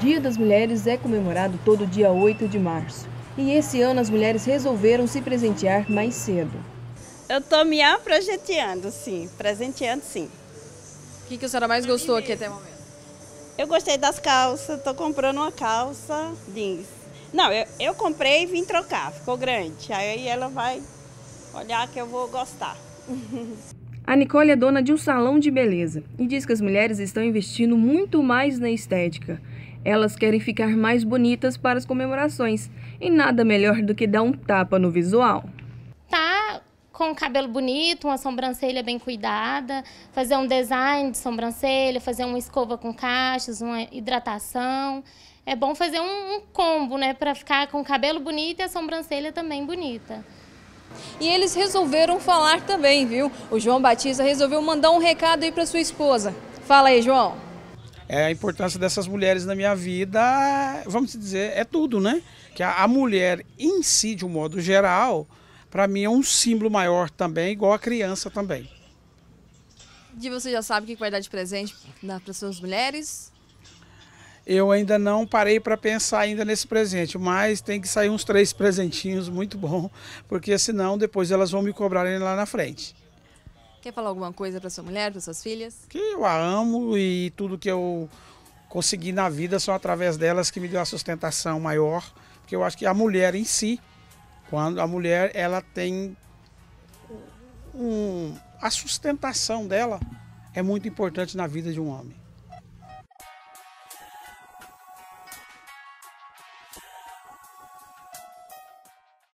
Dia das Mulheres é comemorado todo dia 8 de março. E esse ano as mulheres resolveram se presentear mais cedo. Eu estou me presenteando, sim. Presenteando, sim. O que, que a senhora mais gostou aqui até o momento? Eu gostei das calças. Estou comprando uma calça jeans. Não, eu, eu comprei e vim trocar. Ficou grande. Aí ela vai olhar que eu vou gostar. A Nicole é dona de um salão de beleza e diz que as mulheres estão investindo muito mais na estética. Elas querem ficar mais bonitas para as comemorações e nada melhor do que dar um tapa no visual. Tá com o cabelo bonito, uma sobrancelha bem cuidada, fazer um design de sobrancelha, fazer uma escova com cachos, uma hidratação. É bom fazer um, um combo, né, para ficar com o cabelo bonito e a sobrancelha também bonita. E eles resolveram falar também, viu? O João Batista resolveu mandar um recado aí para sua esposa. Fala aí, João é, a importância dessas mulheres na minha vida, vamos dizer, é tudo, né? Que a, a mulher em si, de um modo geral, para mim é um símbolo maior também, igual a criança também. E você já sabe o que vai dar de presente para suas mulheres? Eu ainda não parei para pensar ainda nesse presente, mas tem que sair uns três presentinhos muito bom, porque senão depois elas vão me cobrarem lá na frente. Quer falar alguma coisa para sua mulher, para suas filhas? Que eu a amo e tudo que eu consegui na vida são através delas que me deu a sustentação maior, porque eu acho que a mulher em si, quando a mulher ela tem um, a sustentação dela é muito importante na vida de um homem.